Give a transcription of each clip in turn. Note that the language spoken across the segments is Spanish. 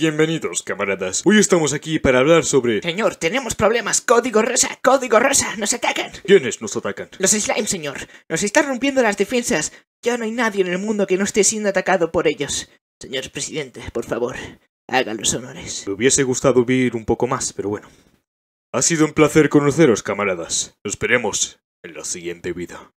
Bienvenidos, camaradas. Hoy estamos aquí para hablar sobre... Señor, tenemos problemas. Código rosa, código rosa, nos atacan. ¿Quiénes nos atacan? Los slimes, señor. Nos están rompiendo las defensas. Ya no hay nadie en el mundo que no esté siendo atacado por ellos. Señor presidente, por favor, hagan los honores. Me hubiese gustado vivir un poco más, pero bueno. Ha sido un placer conoceros, camaradas. Nos veremos en la siguiente vida.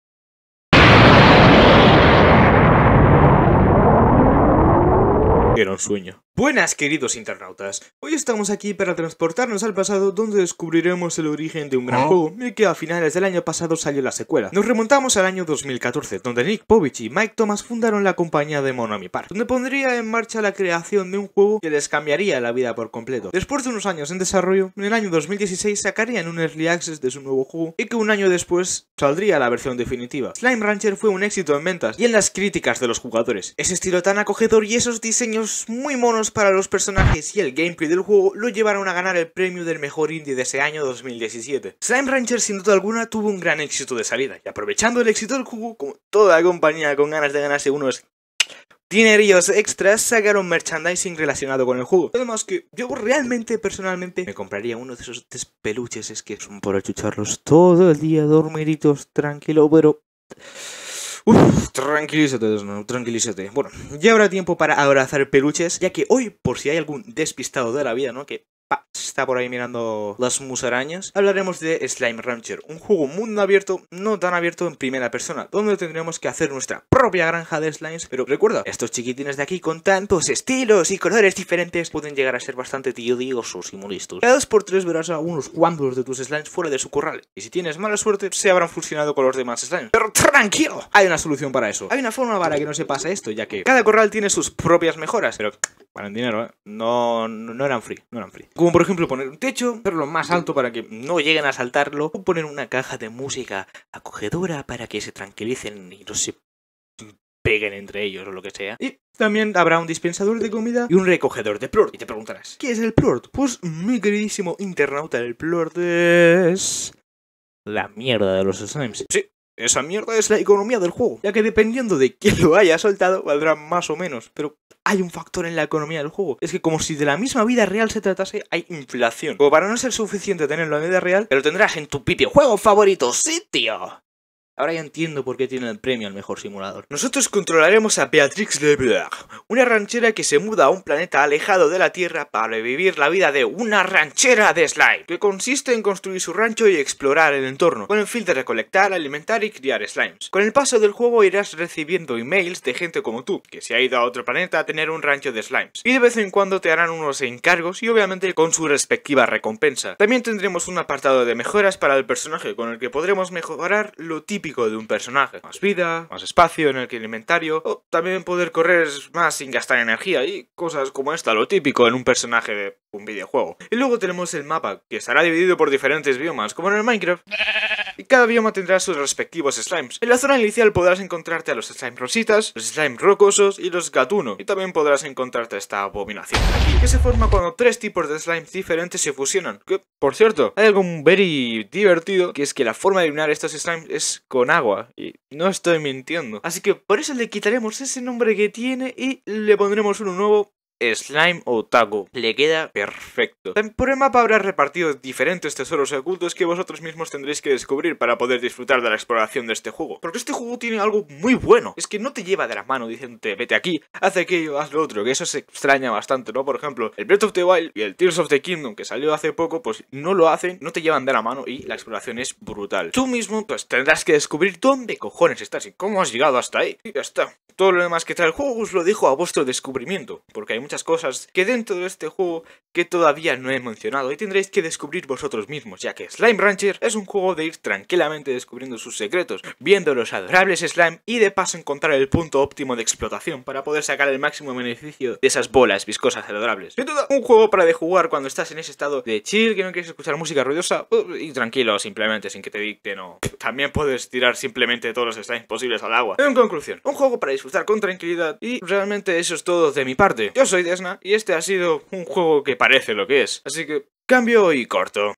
Era un sueño. Buenas queridos internautas, hoy estamos aquí para transportarnos al pasado donde descubriremos el origen de un gran juego y que a finales del año pasado salió la secuela. Nos remontamos al año 2014, donde Nick Povich y Mike Thomas fundaron la compañía de mi Park, donde pondría en marcha la creación de un juego que les cambiaría la vida por completo. Después de unos años en desarrollo, en el año 2016 sacarían un Early Access de su nuevo juego y que un año después saldría la versión definitiva. Slime Rancher fue un éxito en ventas y en las críticas de los jugadores. Ese estilo tan acogedor y esos diseños muy monos para los personajes y el gameplay del juego lo llevaron a ganar el premio del mejor indie de ese año 2017. Slime Rancher sin duda alguna tuvo un gran éxito de salida y aprovechando el éxito del juego, como toda compañía con ganas de ganarse unos dinerillos extras sacaron merchandising relacionado con el juego. Además que yo realmente, personalmente, me compraría uno de esos tres peluches, es que son por achucharlos todo el día dormiditos, tranquilo, pero... Uf, tranquilízate, tranquilízate. Bueno, ya habrá tiempo para abrazar peluches, ya que hoy, por si hay algún despistado de la vida, ¿no? Que pa, está por ahí mirando las musarañas, hablaremos de Slime Rancher, un juego mundo abierto, no tan abierto en primera persona, donde tendremos que hacer nuestra propia granja de slimes, pero recuerda, estos chiquitines de aquí con tantos estilos y colores diferentes pueden llegar a ser bastante tediosos y molestos. Cada dos por tres verás a unos cuantos de tus slimes fuera de su corral, y si tienes mala suerte, se habrán fusionado con los demás slimes. Pero tranquilo, hay una solución para eso. Hay una forma para que no se pase esto, ya que cada corral tiene sus propias mejoras, pero el dinero, ¿eh? no, no, eran free, no eran free. Como por ejemplo poner un techo, hacerlo más alto para que no lleguen a saltarlo, o poner una caja de música acogedora para que se tranquilicen y no se peguen entre ellos o lo que sea. Y también habrá un dispensador de comida y un recogedor de plort. Y te preguntarás, ¿qué es el plort? Pues mi queridísimo internauta, el plort es... La mierda de los slimes. Sí, esa mierda es la economía del juego, ya que dependiendo de quién lo haya soltado, valdrá más o menos. Pero hay un factor en la economía del juego. Es que como si de la misma vida real se tratase, hay inflación. Como para no ser suficiente tenerlo en la vida real, pero tendrás en tu pipio juego favorito, sitio. Ahora ya entiendo por qué tiene el premio al mejor simulador. Nosotros controlaremos a Beatrix Leblanc, una ranchera que se muda a un planeta alejado de la Tierra para vivir la vida de una ranchera de slime, que consiste en construir su rancho y explorar el entorno, con el fin de recolectar, alimentar y criar slimes. Con el paso del juego irás recibiendo emails de gente como tú, que se ha ido a otro planeta a tener un rancho de slimes, y de vez en cuando te harán unos encargos y obviamente con su respectiva recompensa. También tendremos un apartado de mejoras para el personaje con el que podremos mejorar lo típico de un personaje. Más vida, más espacio en el que el inventario, o también poder correr más sin gastar energía y cosas como esta, lo típico en un personaje de un videojuego. Y luego tenemos el mapa, que estará dividido por diferentes biomas, como en el Minecraft y cada bioma tendrá sus respectivos slimes. En la zona inicial podrás encontrarte a los slimes rositas, los slime rocosos y los gatuno, y también podrás encontrarte esta abominación aquí, que se forma cuando tres tipos de slimes diferentes se fusionan. Que, por cierto, hay algo muy divertido, que es que la forma de eliminar estos slimes es con agua, y no estoy mintiendo. Así que por eso le quitaremos ese nombre que tiene y le pondremos uno nuevo Slime Otago. Le queda perfecto. Por el mapa habrá repartido diferentes tesoros ocultos que vosotros mismos tendréis que descubrir para poder disfrutar de la exploración de este juego. Porque este juego tiene algo muy bueno. Es que no te lleva de la mano diciéndote vete aquí, haz aquello, haz lo otro. Que eso se extraña bastante, ¿no? Por ejemplo, el Breath of the Wild y el Tears of the Kingdom que salió hace poco, pues no lo hacen, no te llevan de la mano y la exploración es brutal. Tú mismo pues tendrás que descubrir dónde cojones estás y cómo has llegado hasta ahí. Y ya está. Todo lo demás que trae el juego os lo dijo a vuestro descubrimiento. Porque hay muchas muchas cosas que dentro de este juego que todavía no he mencionado y tendréis que descubrir vosotros mismos, ya que Slime Rancher es un juego de ir tranquilamente descubriendo sus secretos, viendo los adorables slime y de paso encontrar el punto óptimo de explotación para poder sacar el máximo beneficio de esas bolas viscosas adorables. Sin duda, un juego para de jugar cuando estás en ese estado de chill, que no quieres escuchar música ruidosa uh, y tranquilo, simplemente, sin que te dicten no También puedes tirar simplemente todos los slimes posibles al agua. En conclusión, un juego para disfrutar con tranquilidad y realmente eso es todo de mi parte. Yo soy y este ha sido un juego que parece lo que es. Así que cambio y corto.